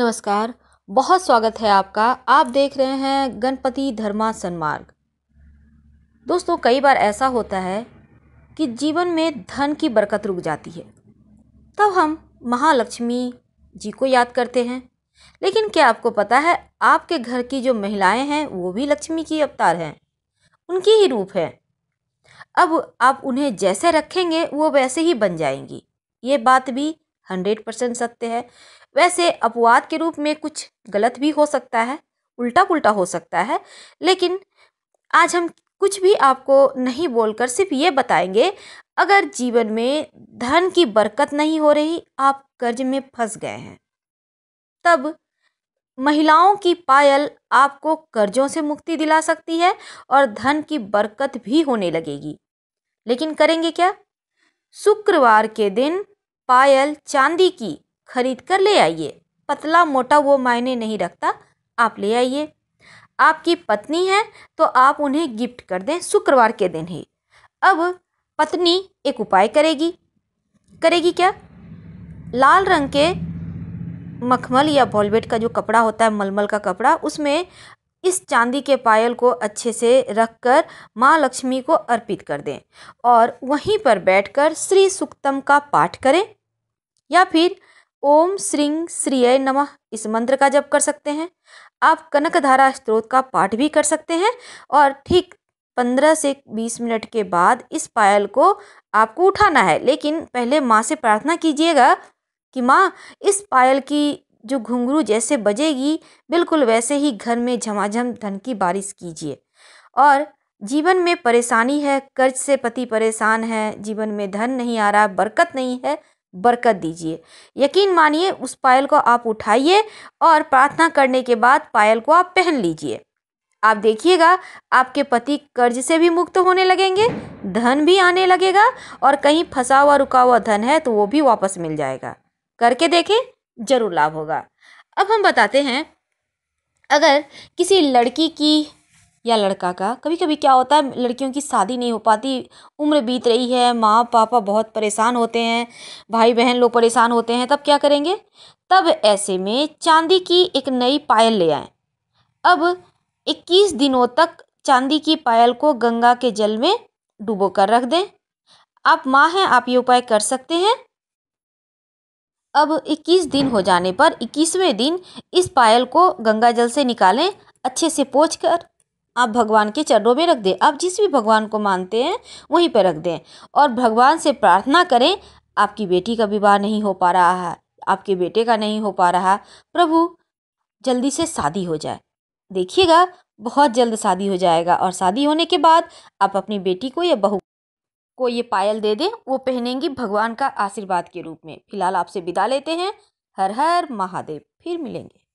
नमस्कार बहुत स्वागत है आपका आप देख रहे हैं गणपति धर्मा सन्मार्ग दोस्तों कई बार ऐसा होता है कि जीवन में धन की बरकत रुक जाती है तब हम महालक्ष्मी जी को याद करते हैं लेकिन क्या आपको पता है आपके घर की जो महिलाएं हैं वो भी लक्ष्मी की अवतार हैं उनकी ही रूप है अब आप उन्हें जैसे रखेंगे वो वैसे ही बन जाएंगी ये बात भी हंड्रेड परसेंट सत्य है वैसे अपवाद के रूप में कुछ गलत भी हो सकता है उल्टा पुल्टा हो सकता है लेकिन आज हम कुछ भी आपको नहीं बोलकर सिर्फ ये बताएंगे अगर जीवन में धन की बरकत नहीं हो रही आप कर्ज में फंस गए हैं तब महिलाओं की पायल आपको कर्जों से मुक्ति दिला सकती है और धन की बरकत भी होने लगेगी लेकिन करेंगे क्या शुक्रवार के दिन पायल चांदी की खरीद कर ले आइए पतला मोटा वो मायने नहीं रखता आप ले आइए आपकी पत्नी है तो आप उन्हें गिफ्ट कर दें शुक्रवार के दिन ही अब पत्नी एक उपाय करेगी करेगी क्या लाल रंग के मखमल या वॉलबेट का जो कपड़ा होता है मलमल का कपड़ा उसमें इस चांदी के पायल को अच्छे से रख कर माँ लक्ष्मी को अर्पित कर दें और वहीं पर बैठकर श्री सुक्तम का पाठ करें या फिर ओम श्री श्रीय नमः इस मंत्र का जप कर सकते हैं आप कनक धारा स्त्रोत का पाठ भी कर सकते हैं और ठीक पंद्रह से बीस मिनट के बाद इस पायल को आपको उठाना है लेकिन पहले माँ से प्रार्थना कीजिएगा कि माँ इस पायल की जो घुंघरू जैसे बजेगी बिल्कुल वैसे ही घर में झमाझम धन की बारिश कीजिए और जीवन में परेशानी है कर्ज से पति परेशान है जीवन में धन नहीं आ रहा बरकत नहीं है बरकत दीजिए यकीन मानिए उस पायल को आप उठाइए और प्रार्थना करने के बाद पायल को आप पहन लीजिए आप देखिएगा आपके पति कर्ज से भी मुक्त होने लगेंगे धन भी आने लगेगा और कहीं फंसा हुआ रुका हुआ धन है तो वो भी वापस मिल जाएगा करके देखें ज़रूर लाभ होगा अब हम बताते हैं अगर किसी लड़की की या लड़का का कभी कभी क्या होता है लड़कियों की शादी नहीं हो पाती उम्र बीत रही है माँ पापा बहुत परेशान होते हैं भाई बहन लोग परेशान होते हैं तब क्या करेंगे तब ऐसे में चांदी की एक नई पायल ले आए अब इक्कीस दिनों तक चांदी की पायल को गंगा के जल में डुबो कर रख दें आप माँ हैं आप ये उपाय कर सकते हैं अब 21 दिन हो जाने पर 21वें दिन इस पायल को गंगा जल से निकालें अच्छे से पोछ कर आप भगवान के चरणों में रख दें आप जिस भी भगवान को मानते हैं वहीं पर रख दें और भगवान से प्रार्थना करें आपकी बेटी का विवाह नहीं हो पा रहा है आपके बेटे का नहीं हो पा रहा प्रभु जल्दी से शादी हो जाए देखिएगा बहुत जल्द शादी हो जाएगा और शादी होने के बाद आप अपनी बेटी को या बहू को ये पायल दे दें वो पहनेंगी भगवान का आशीर्वाद के रूप में फिलहाल आपसे विदा लेते हैं हर हर महादेव फिर मिलेंगे